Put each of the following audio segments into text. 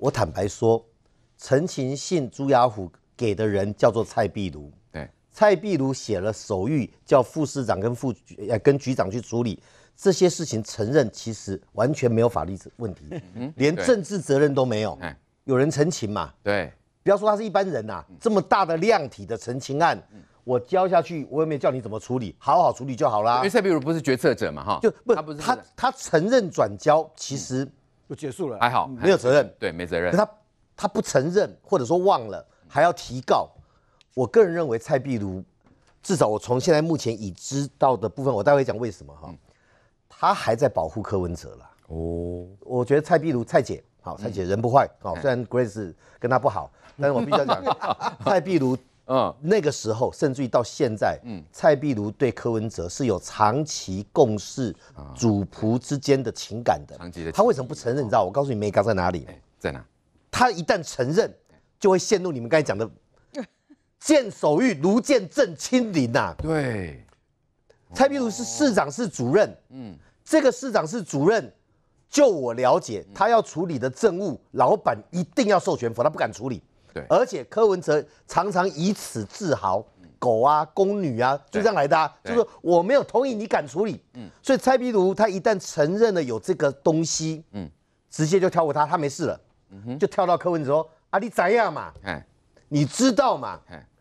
我坦白说，陈情信朱雅虎给的人叫做蔡壁如，蔡壁如写了手谕，叫副市长跟副呃跟局长去处理这些事情，承认其实完全没有法律问题，连政治责任都没有。有人陈情嘛？对，不要说他是一般人呐，这么大的量体的陈情案，我交下去，我也没叫你怎么处理，好好处理就好啦。因为蔡壁如不是决策者嘛，哈，就不是他，他承认转交，其实。就结束了，还好没有责任，对，没责任。他他不承认，或者说忘了，还要提告。我个人认为蔡壁如，至少我从现在目前已知道的部分，我待会讲为什么哈，他还在保护柯文哲了。哦，我觉得蔡壁如蔡姐，好，蔡姐人不坏啊，虽然 Grace 跟他不好，但是我必须要讲 蔡壁如。嗯，那个时候，甚至于到现在，嗯，蔡壁如对柯文哲是有长期共事、主仆之间的情感的。长期的，他为什么不承认？你知道，我告诉你，美高在哪里？在哪？他一旦承认，就会陷入你们刚才讲的 “见手欲如见正亲临”呐。对，蔡壁如是市长室主任，嗯，这个市长室主任，就我了解，他要处理的政务，老板一定要授权，否则他不敢处理。对，而且柯文哲常常以此自豪，狗啊，宫女啊，就这样来的，就是我没有同意你敢处理，嗯，所以蔡壁如他一旦承认了有这个东西，嗯，直接就跳过他，他没事了，嗯哼，就跳到柯文哲说，啊你怎样嘛，你知道嘛，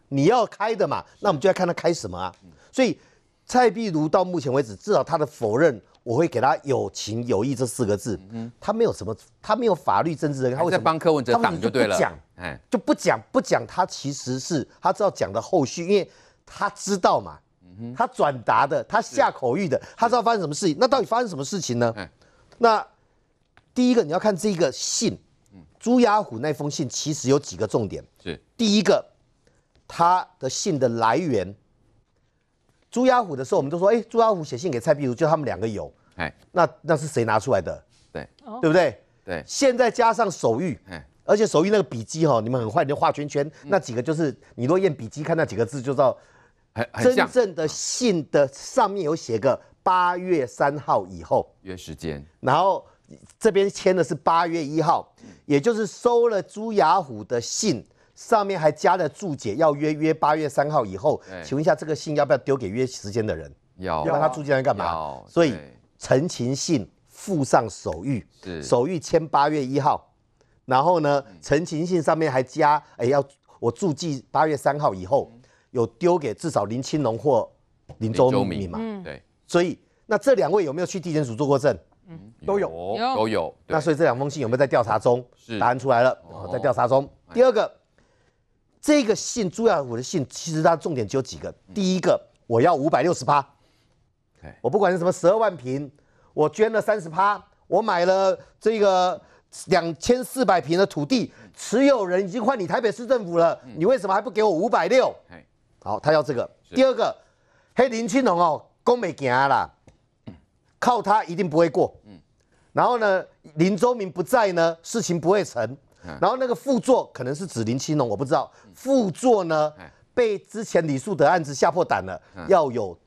你要开的嘛，那我们就要看他开什么啊，所以蔡壁如到目前为止，至少他的否认。我会给他有情有义这四个字，嗯，他没有什么，他没有法律政治人，他会什帮柯文哲挡就对了，讲，哎，就不讲不讲，他其实是他知道讲的后续，因为他知道嘛，他转达的，他下口谕的，他知道发生什么事情，那到底发生什么事情呢？那第一个你要看这个信，朱亚虎那封信其实有几个重点，是第一个他的信的来源，朱亚虎的时候，我们都说，哎，朱亚虎写信给蔡壁如，就他们两个有。那那是谁拿出来的？对，对不对？对，现在加上手谕，而且手谕那个笔记哈，你们很快就画圈圈那几个就是你若验笔记看那几个字就知道，真正的信的上面有写个八月三号以后约时间，然后这边签的是八月一号，也就是收了朱雅虎的信，上面还加了注解要约约八月三号以后，请问一下这个信要不要丢给约时间的人？要，要他住进来干嘛？所以。陈情信附上手谕，手谕签八月一号，然后呢，陈情信上面还加，哎，要我注记八月三号以后有丢给至少林清龙或林周民。」嘛？对，所以那这两位有没有去地检署做过证？嗯，都有，都有。那所以这两封信有没有在调查中？答案出来了，在调查中。第二个，这个信朱亚虎的信，其实它重点只有几个，第一个，我要五百六十八。我不管是什么十二万平，我捐了三十趴，我买了这个两千四百平的土地，持有人已经换你台北市政府了，你为什么还不给我五百六？好，他要这个。第二个，黑林青龙哦，工美行啦，靠他一定不会过。然后呢，林周明不在呢，事情不会成。然后那个副座可能是指林青龙，我不知道。副座呢，被之前李树德案子吓破胆了，要有。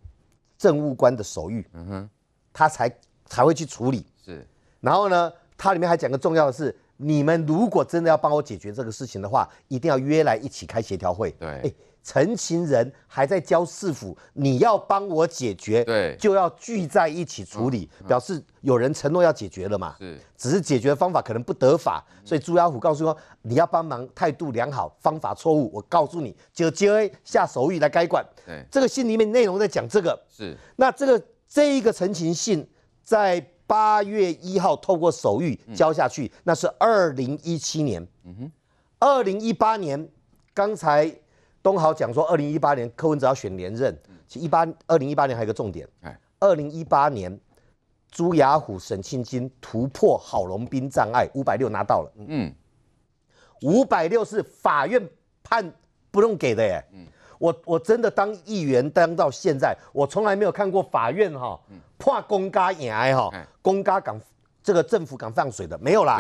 政务官的手谕，嗯哼，他才才会去处理。是，然后呢，它里面还讲个重要的是，你们如果真的要帮我解决这个事情的话，一定要约来一起开协调会。对。陈情人还在交市府，你要帮我解决，对，就要聚在一起处理，表示有人承诺要解决了嘛？是，只是解决方法可能不得法，所以朱亚虎告诉说，你要帮忙，态度良好，方法错误，我告诉你，就接下手谕来该管。对，这个信里面内容在讲这个，是。那这个这一个陈情信在八月一号透过手谕交下去，那是二零一七年，嗯哼，二零一八年，刚才。东豪讲说，二零一八年柯文哲要选连任。其一八二零一八年还有一个重点，哎，二零一八年朱雅虎、沈庆金突破郝龙斌障碍，五百六拿到了。嗯，五百六是法院判不用给的耶。嗯，我我真的当议员当到现在，我从来没有看过法院哈，怕公家也挨哈，公家敢这个政府敢放水的没有啦。